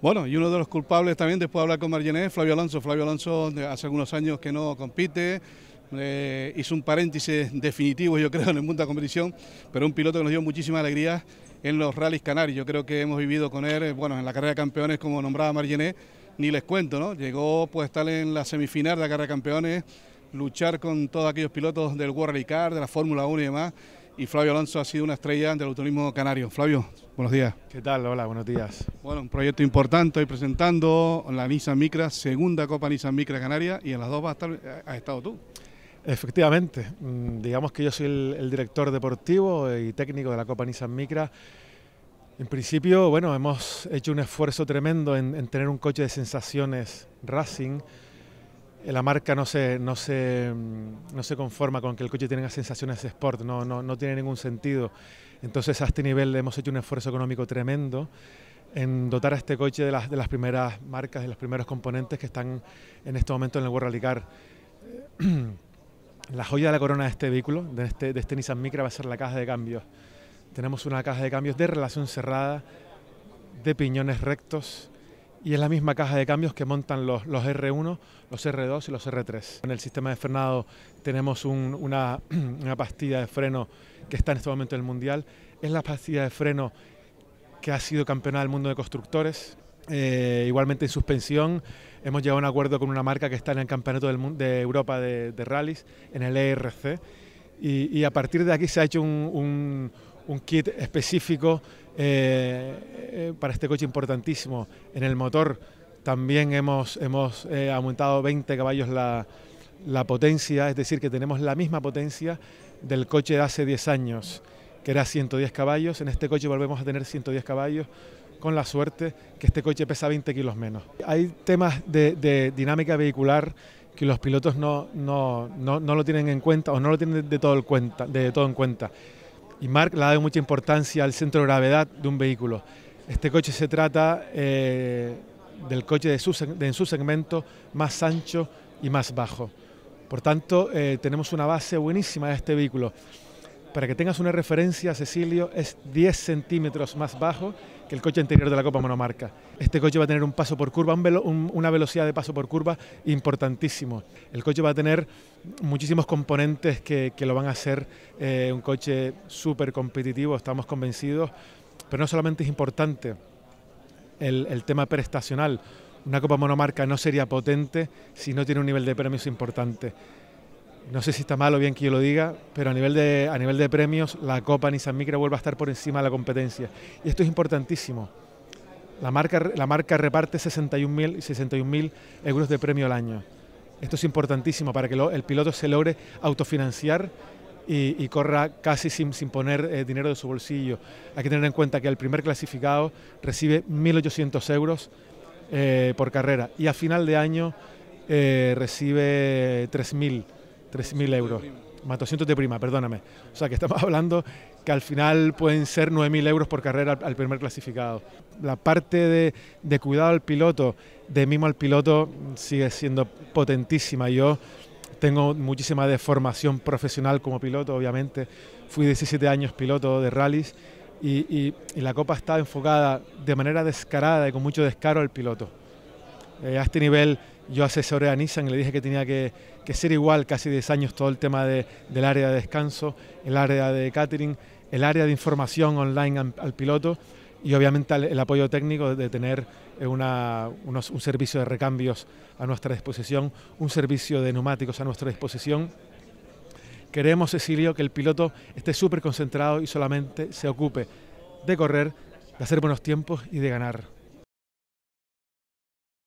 Bueno, y uno de los culpables también, después de hablar con Margené, Flavio Alonso. Flavio Alonso hace algunos años que no compite, eh, hizo un paréntesis definitivo, yo creo, en el mundo de la competición, pero un piloto que nos dio muchísima alegría en los rallies canarios. Yo creo que hemos vivido con él, eh, bueno, en la carrera de campeones, como nombraba Margené, ni les cuento, ¿no? Llegó pues estar en la semifinal de la carrera de campeones, luchar con todos aquellos pilotos del World Rally Car, de la Fórmula 1 y demás y Flavio Alonso ha sido una estrella del automovilismo canario. Flavio, buenos días. ¿Qué tal? Hola, buenos días. Bueno, un proyecto importante hoy presentando la Nissan Micra, segunda Copa Nissan Micra Canaria y en las dos vas has estado tú. Efectivamente, mm, digamos que yo soy el, director deportivo y técnico de la Copa Nissan Micra. En principio, bueno, hemos hecho un esfuerzo tremendo en tener un coche de sensaciones racing eh, la marca no se, mm, no, se, conforma con que el coche tenga sensaciones de sport, no, no, tiene ningún sentido. Entonces a este nivel hemos hecho un esfuerzo económico tremendo en dotar a este coche de las, de las primeras marcas, de los primeros componentes que están en este momento en el World Rally La joya de la corona de este vehículo, de este, de este Nissan Micra, va a ser la caja de cambios. Tenemos una caja de cambios de relación cerrada, de piñones rectos, y es la misma caja de cambios que montan los, los, R1, los R2 y los R3. En el sistema de frenado tenemos una, una, pastilla de freno que está en este momento en el Mundial. Es la pastilla de freno que ha sido campeona del mundo de constructores. Eh, igualmente en suspensión hemos llegado a un acuerdo con una marca que está en el Campeonato del, de Europa de, de, Rallys, en el ERC. Y, a partir de aquí se ha hecho un un kit específico eh, eh, para este coche importantísimo. En el motor también hemos, hemos eh, aumentado 20 caballos la, potencia, es decir, que tenemos la misma potencia del coche de hace 10 años, que era 110 caballos. En este coche volvemos a tener 110 caballos, con la suerte que este coche pesa 20 kilos menos. Hay temas de, dinámica vehicular que los pilotos no, no, lo tienen en cuenta o no lo tienen de todo en cuenta y Mark le ha dado mucha importancia al centro de gravedad de un vehículo. Este coche se trata eh, del coche de su, en su segmento más ancho y más bajo. Por tanto, eh, tenemos una base buenísima de este vehículo. Para que tengas una referencia, Cecilio, es 10 centímetros más bajo que el coche anterior de la Copa Monomarca. Este coche va a tener un paso por curva, una velocidad de paso por curva importantísimo. El coche va a tener muchísimos componentes que, lo van a hacer eh, un coche súper competitivo, estamos convencidos. Pero no solamente es importante el, el tema prestacional. Una Copa Monomarca no sería potente si no tiene un nivel de premios importante no sé si está mal o bien que yo lo diga, pero a nivel de, a nivel de premios, la Copa Nissan Micra vuelve a estar por encima de la competencia. Y esto es importantísimo. La marca, la marca reparte 61.000 euros de premio al año. Esto es importantísimo para que el piloto se logre autofinanciar y, corra casi sin, poner eh, dinero de su bolsillo. Hay que tener en cuenta que el primer clasificado recibe 1.800 euros eh, por carrera y a final de año eh, recibe 3.000 3.000 euros. Más de prima, perdóname. O sea que estamos hablando que al final pueden ser 9.000 euros por carrera al, primer clasificado. La parte de, de, cuidado al piloto, de mimo al piloto, sigue siendo potentísima. Yo tengo muchísima formación profesional como piloto, obviamente. Fui 17 años piloto de rallies y, y, la copa está enfocada de manera descarada y con mucho descaro al piloto. Eh, a este nivel yo asesoré a Nissan y le dije que tenía que, ser igual casi 10 años todo el tema del área de descanso, el área de catering, el área de información online al, piloto y obviamente el, apoyo técnico de tener eh, un servicio de recambios a nuestra disposición, un servicio de neumáticos a nuestra disposición. Queremos, Cecilio, que el piloto esté súper concentrado y solamente se ocupe de correr, de hacer buenos tiempos y de ganar.